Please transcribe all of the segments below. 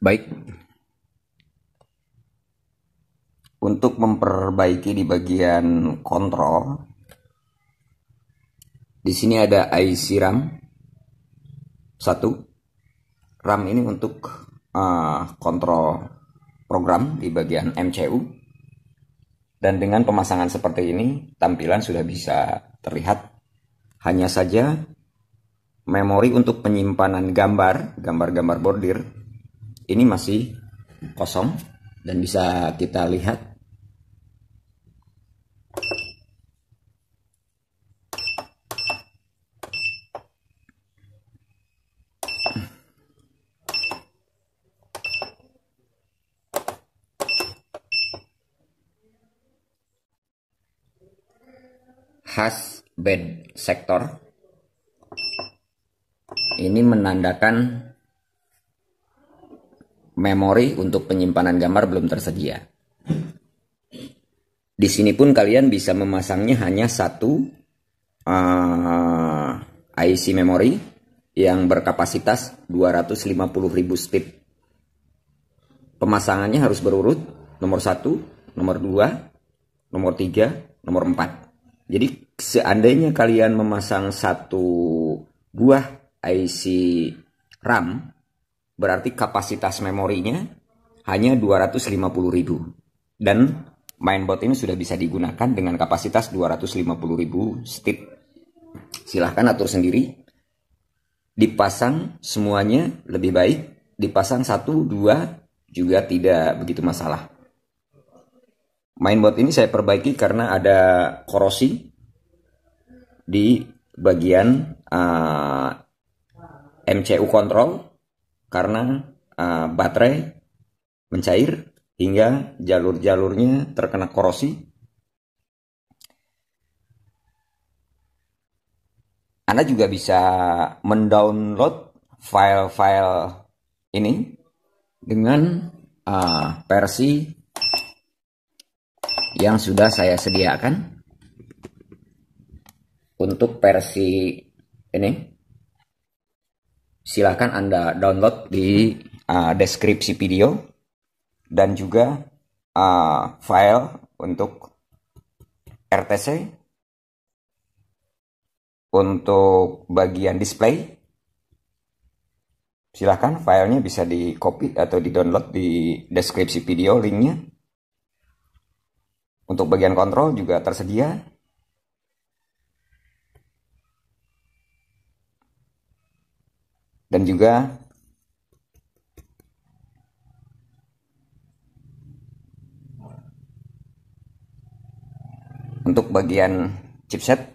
Baik. Untuk memperbaiki di bagian kontrol, di sini ada IC RAM satu. RAM ini untuk uh, kontrol program di bagian MCU. Dan dengan pemasangan seperti ini, tampilan sudah bisa terlihat. Hanya saja memori untuk penyimpanan gambar, gambar-gambar bordir ini masih kosong dan bisa kita lihat khas bed sektor ini menandakan memori untuk penyimpanan gambar belum tersedia. Di sini pun kalian bisa memasangnya hanya satu uh, eh, IC memori yang berkapasitas 250.000 speed. Pemasangannya harus berurut nomor 1, nomor 2, nomor 3, nomor 4. Jadi seandainya kalian memasang satu buah IC RAM berarti kapasitas memorinya hanya 250.000 Dan mainboard ini sudah bisa digunakan dengan kapasitas 250.000 ribu Silahkan atur sendiri. Dipasang semuanya lebih baik. Dipasang 1, 2 juga tidak begitu masalah. Mainboard ini saya perbaiki karena ada korosi di bagian uh, eh, MCU control karena uh, baterai mencair hingga jalur-jalurnya terkena korosi. Anda juga bisa mendownload file-file ini dengan uh, versi yang sudah saya sediakan untuk versi ini silahkan Anda download di uh, deskripsi video dan juga uh, file untuk RTC untuk bagian display silahkan filenya bisa di copy atau di download di deskripsi video linknya untuk bagian kontrol juga tersedia dan juga untuk bagian chipset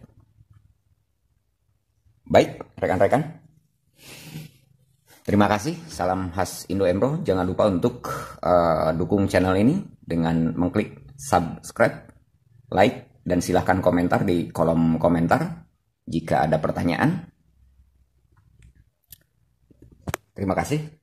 baik rekan-rekan terima kasih salam khas Indo Emro jangan lupa untuk uh, dukung channel ini dengan mengklik subscribe like dan silahkan komentar di kolom komentar jika ada pertanyaan Terima kasih.